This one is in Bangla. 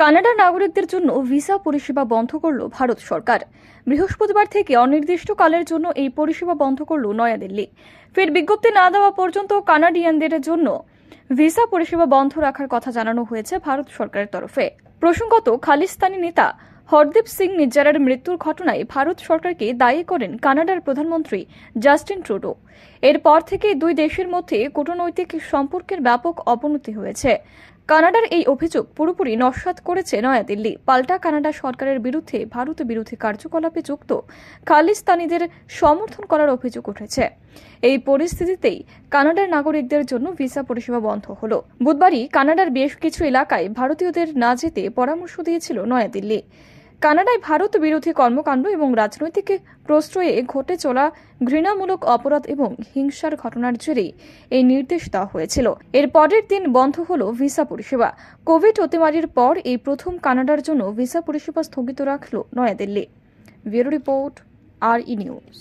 কানাডার নাগরিকদের জন্য ভিসা পরিষেবা বন্ধ করল ভারত সরকার বৃহস্পতিবার থেকে অনির্দিষ্টকালের জন্য এই পরিষেবা বন্ধ করল নয়াদিল্লি ফের বিজ্ঞপ্তি না দেওয়া পর্যন্ত কানাডিয়ানদের জন্য ভিসা পরিষেবা বন্ধ রাখার কথা জানানো হয়েছে ভারত সরকারের তরফে প্রসঙ্গত খালিস্তানি নেতা হরদীপ সিং নিজ্জারের মৃত্যুর ঘটনায় ভারত সরকারকে দায়ী করেন কানাডার প্রধানমন্ত্রী জাস্টিন ট্রুডো এরপর থেকে দুই দেশের মধ্যে কূটনৈতিক সম্পর্কের ব্যাপক অবনতি হয়েছে কানাডার এই অভিযোগ পুরোপুরি নস্বাত করেছে নয়াদিল্লি পাল্টা কানাডা সরকারের বিরুদ্ধে ভারত বিরোধী কার্যকলাপে যুক্ত খালিস্তানিদের সমর্থন করার অভিযোগ উঠেছে এই পরিস্থিতিতেই কানাডার নাগরিকদের জন্য ভিসা পরিষেবা বন্ধ হল বুধবারই কানাডার বেশ কিছু এলাকায় ভারতীয়দের না যেতে পরামর্শ দিয়েছিল নয়াদিল্লি কানাডায় ভারত বিরোধী কর্মকাণ্ড এবং রাজনৈতিক প্রশ্রয়ে ঘটে চলা ঘৃণামূলক অপরাধ এবং হিংসার ঘটনার জেরেই এই নির্দেশ দেওয়া হয়েছিল এর পরের দিন বন্ধ হল ভিসা পরিষেবা কোভিড অতিমারির পর এই প্রথম কানাডার জন্য ভিসা পরিষেবা স্থগিত রাখল নয়াদিল্লি ব্যুরো রিপোর্ট আর ই নিউজ